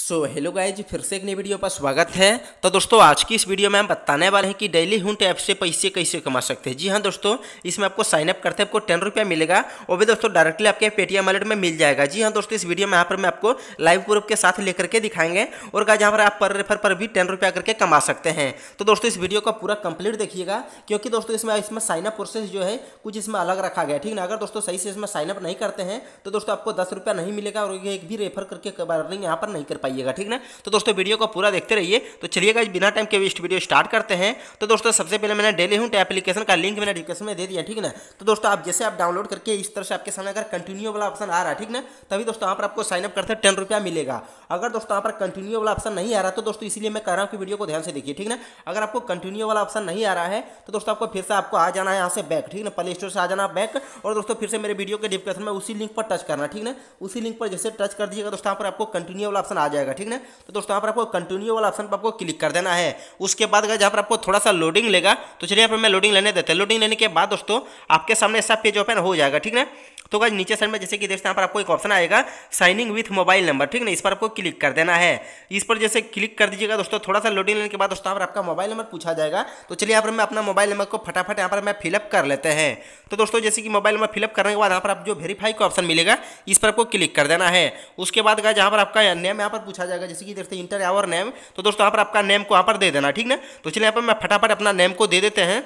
so hello guys फिर से एक नई वीडियो पर स्वागत है तो दोस्तों आज की इस वीडियो में हम बताने वाले हैं कि डेली हुंट ऐप से पैसे कैसे कमा सकते हैं जी हाँ दोस्तों इसमें आपको साइनअप करते हैं आपको टेन रुपया मिलेगा और भी दोस्तों डायरेक्टली आपके पेटीएम वॉलेट में मिल जाएगा जी हाँ दोस्तों इस वीडियो में यहाँ पर मैं आपको लाइव प्रूफ के साथ लेकर के दिखाएंगे और गाइज यहाँ पर आप पर रेफर पर भी टेन रुपया करके कमा सकते हैं तो दोस्तों इस वीडियो का पूरा कंप्लीट देखिएगा क्योंकि दोस्तों इसमें इसमें साइनअप प्रोसेस जो है कुछ इसमें अलग रखा गया ठीक ना अगर दोस्तों सही से इसमें साइनअप नहीं करते हैं तो दोस्तों आपको दस नहीं मिलेगा और एक भी रेफर करके अर्निंग यहाँ पर नहीं कर पाइएगा ठीक ना तो दोस्तों वीडियो को पूरा देखते रहिए तो चलिएगा बिना टाइम के वेस्ट वीडियो स्टार्ट करते हैं तो दोस्तों सबसे पहले मैंने डेली हूँ एप्लीकेशन का लिंक मैंने डिस्क्रिप्शन में दे दिया ठीक ना तो दोस्तों आप जैसे आप डाउनलोड करके इस तरह से आपके सामने अगर कंटिन्यू वाला ऑप्शन आ रहा है ठीक ना तभी दोस्तों यहाँ पर आपको साइनअप करते टेन रुपया मिलेगा अगर दोस्तों यहाँ पर कंटिन्यू वाला ऑप्शन नहीं आ रहा तो दोस्तों इसलिए मैं कह रहा हूँ कि वीडियो को ध्यान से देखिए ठीक ना अगर आपको कंटिन्यू वाला ऑप्शन नहीं आ रहा है तो दोस्तों आपको फिर से आपको आ जाना है यहाँ से बैक ठीक ना प्ले स्टोर से आ जाना बैक और दोस्तों फिर से मेरे वीडियो के डिस्क्रिप्शन में उसी लिंक पर टच करना ठीक ना उसी लिंक पर जैसे टच कर दीजिएगा दोस्तों यहाँ पर आपको कंटिन्यू वाला ऑप्शन आ जाएगा ठीक ना तो दोस्तों यहाँ पर आपको कंटिन्यू वाला ऑप्शन पर आपको क्लिक कर देना है उसके बाद अगर जहाँ पर आपको थोड़ा सा लोडिंग लेगा तो चलिए यहाँ पर मैं लोडिंग लेने देते हैं लोडिंग लेने के बाद दोस्तों आपके सामने ऐसा पेज ओपन हो जाएगा ठीक ना तो अगर नीचे साइड में जैसे कि देखते हैं यहाँ पर आपको एक ऑप्शन आएगा साइनिंग विथ मोबाइल नंबर ठीक ना इस पर आपको क्लिक कर देना है इस पर जैसे क्लिक कर दीजिएगा दोस्तों थोड़ा सा लोडिंग लेने के बाद दोस्तों यहाँ पर आपका मोबाइल नंबर पूछा जाएगा तो चलिए यहाँ पर मैं अपना मोबाइल नंबर को फटाफट यहाँ पर मैं फिलअप कर लेते हैं तो दोस्तों जैसे कि मोबाइल नंबर फिलअप करने के बाद यहाँ पर आप जो वेरीफाई का ऑप्शन मिलेगा इस पर आपको क्लिक कर देना है उसके बाद गाइज यहाँ पर आपका नेम यहाँ पर पूछा जाएगा जैसे कि देखते इंटर आवर नेम तो दोस्तों यहाँ पर आपका नेम को यहाँ पर दे देना ठीक ना तो चलिए यहाँ पर मैं फटाफट अपना नेम को दे देते हैं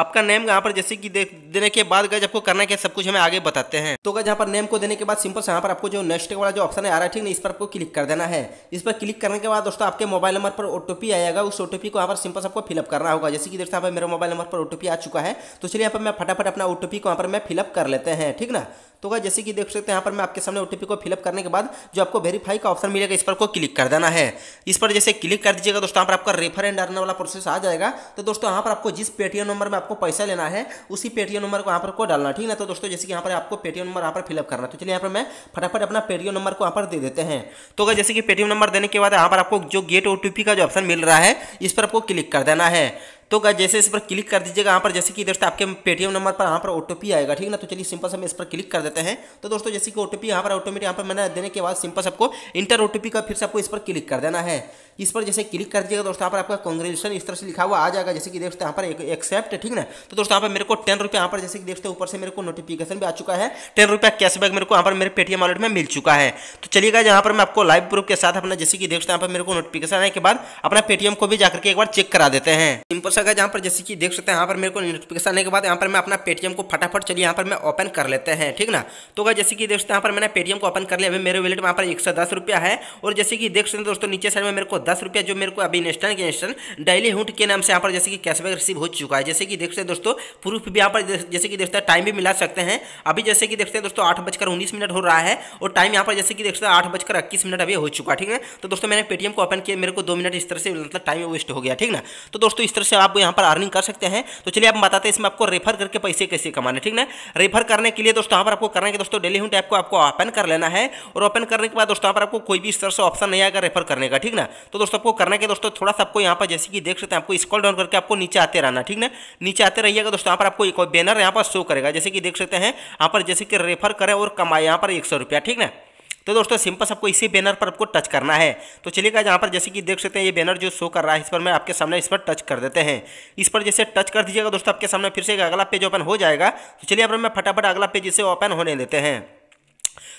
आपका नेम यहाँ पर जैसे कि देने के बाद गज आपको करना क्या सब कुछ हमें आगे बताते हैं तो गज यहाँ पर नेम को देने के बाद सिंपल से यहाँ पर आपको जो नेक्स्ट वाला जो ऑप्शन है आ रहा है ठीक है इस पर आपको क्लिक कर देना है इस पर क्लिक करने के बाद दोस्तों आपके मोबाइल नंबर पर ओटीपी आएगा उस ओटीपी को यहाँ पर सिंपल आपको फिलअप करना होगा जैसे कि देखते हैं मेरे मोबाइल नंबर पर ओटीपी आ चुका है तो चलिए यहाँ पर मैं फटाफट अपना ओटीपी को यहाँ पर मैं फिलअप कर लेते हैं ठीक ना तो अगर जैसे कि देख सकते हैं यहाँ पर मैं आपके सामने ओटीपी को फिलअप करने के बाद जो आपको वेरीफाई का ऑप्शन मिलेगा इस पर को क्लिक कर देना है इस पर जैसे क्लिक कर दीजिएगा दोस्तों यहाँ पर आपका रेफर एंड अर्न वाला प्रोसेस आ जाएगा तो दोस्तों यहाँ पर आपको जिस पेटीएम नंबर में आपको आपको पैसा लेना है उसी पेटीएम नंबर को यहाँ पर को डालना ठीक ना तो दोस्तों जैसे कि यहाँ पर आपको पेटीएम नंबर यहाँ पर फिलअप करना है तो चलिए यहाँ पर मैं फटाफट अपना पेटीएम नंबर को यहाँ पर दे देते हैं तो अगर जैसे कि पेटीएम नंबर देने के बाद यहाँ पर आपको जो गेट ओ का जो ऑप्शन मिल रहा है इस पर आपको क्लिक कर देना है तो जैसे इस पर क्लिक कर दीजिएगा यहाँ पर जैसे कि दोस्तों आपके पेटीएम नंबर पर यहाँ पर ओटीपी आएगा ठीक ना तो चलिए सिंपल से इस पर क्लिक कर देते हैं तो दोस्तों जैसे कि ओटीपी यहाँ पर ऑटोमेटिक यहाँ पर मैंने देने के बाद सिंपल सबको इंटर ओटीपी का फिर से आपको इस पर क्लिक कर देना है इस पर जैसे क्लिक कर दीजिएगा दोस्तों यहाँ पर आपका कॉन्ग्रेजुलेशन इस तरह से लिखा हुआ आ जाएगा जैसे कि देखते यहाँ पर एक्सेप्ट ठीक ना तो दोस्तों यहाँ पर मेरे को टेन रुपये यहाँ पर जैसे कि देखते ऊपर से मेरे को नोटिफिकेशन भी आ चुका है टेन रुपया कैशबैक मेरे को यहाँ पर मेरे पेटीएम वॉलेट में मिल चुका है तो चलिएगा यहाँ पर मैं आपको लाइव प्रूफ के साथ अपना जैसे कि देखते यहाँ पर मेरे को नोटिफिकेशन आने के बाद अपना पेटीएम को भी जाकर के एक बार चेक करा देते हैं सिंपल ऑप्शन अच्छा है जहाँ पर जैसे कि देख सकते हैं यहाँ पर मेरे को नोटिफिकेशन आने के बाद यहाँ पर मैं अपना पेटीएम को फटाफट चलिए यहाँ पर मैं ओपन कर लेते हैं ठीक ना तो अगर जैसे कि देख सकते हैं यहाँ पर मैंने पेटीएम को ओपन कर लिया अभी मेरे वॉलेट वहाँ पर एक सौ दस रुपया है और जैसे कि देख सकते हैं दोस्तों नीचे साइड में मेरे को दस रुपया जो मेरे को अभी इंस्टेंट के इंस्टेंट डेली हुट के नाम से यहाँ पर जैसे कि कैशबैक रिसीव हो चुका है जैसे कि देख सकते हैं दोस्तों प्रूफ भी यहाँ पर जैसे कि देखते हैं टाइम भी मिला सकते हैं अभी जैसे कि देखते हैं दोस्तों आठ बजकर उन्नीस मिनट हो रहा है और टाइम यहाँ पर जैसे कि देखते हैं आठ बजकर इक्कीस मिनट अभी हो चुका है ठीक है तो दोस्तों मैंने पेटीएम को ओपन किया मेरे को दो मिनट इस तरह से मतलब टाइम वेस्ट हो गया ठीक ना तो दोस्तों इस तरह से आप आप यहाँ पर अर्निंग कर सकते हैं तो चलिए आप बताते हैं इसमें आपको रेफर करके पैसे कैसे कमाने ठीक ना रेफर करने के लिए दोस्तों यहाँ पर आपको करना है दोस्तों डेली हूं टैप को आपको ओपन कर लेना है और ओपन करने के बाद दोस्तों यहाँ पर आपको कोई भी इस तरह से ऑप्शन नहीं आएगा रेफर करने का ठीक ना तो दोस्तों आपको करना है दोस्तों थोड़ा सा आपको यहाँ पर जैसे कि देख सकते हैं आपको स्कॉल डाउन करके आपको नीचे आते रहना ठीक ना नीचे आते रहिएगा दोस्तों यहाँ पर आपको एक बैनर यहाँ पर शो करेगा जैसे कि देख सकते हैं यहाँ पर जैसे कि रेफर करें और कमाए यहाँ पर एक ठीक ना तो दोस्तों सिंपल सबको इसी बैनर पर आपको टच करना है तो चलिएगा यहाँ पर जैसे कि देख सकते हैं ये बैनर जो शो कर रहा है इस पर मैं आपके सामने इस पर टच कर देते हैं इस पर जैसे टच कर दीजिएगा दोस्तों आपके सामने फिर से अगला पेज ओपन हो जाएगा तो चलिए अब मैं फटाफट अगला पेज इसे ओपन होने देते हैं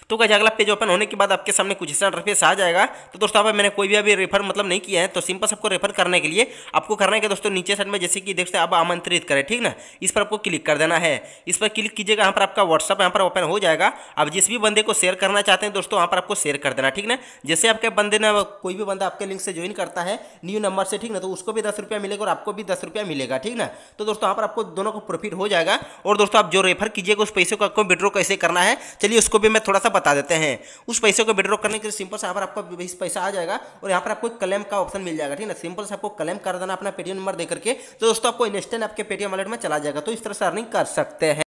तो कैसे अगला पेज ओपन होने के बाद आपके सामने कुछ इस इंटरफेस आ जाएगा तो दोस्तों आप मैंने कोई भी अभी रेफर मतलब नहीं किया है तो सिंपल सबको रेफर करने के लिए आपको करना है कि दोस्तों नीचे साइड में जैसे कि देखते हैं आप आमंत्रित करें ठीक ना इस पर आपको क्लिक कर देना है इस पर क्लिक कीजिएगा यहाँ पर आपका व्हाट्सअप यहाँ पर ओपन हो जाएगा आप जिस भी बंदे को शेयर करना चाहते हैं दोस्तों यहाँ पर आपको शेयर कर देना ठीक ना जैसे आपके बंदे ने कोई भी बंदा आपके लिंक से ज्वाइन करता है न्यू नंबर से ठीक ना तो उसको भी दस रुपया मिलेगा और आपको भी दस रुपया मिलेगा ठीक ना तो दोस्तों यहाँ पर आपको दोनों को प्रॉफिट हो जाएगा और दोस्तों आप जो रेफर कीजिएगा उस पैसे को आपको विड्रॉ कैसे करना है चलिए उसको भी मैं थोड़ा सा सब बता देते हैं उस पैसे को विड्रॉ करने के लिए सिंपल से यहाँ पर आपका पैसा आ जाएगा और यहाँ पर आपको क्लेम का ऑप्शन मिल जाएगा ठीक है सिंपल से आपको क्लेम कर देना अपना पेटीएम नंबर देकर के तो दोस्तों आपको इंस्टेंट आपके पेटीएम वॉलेट में चला जाएगा तो इस तरह से अर्निंग कर सकते हैं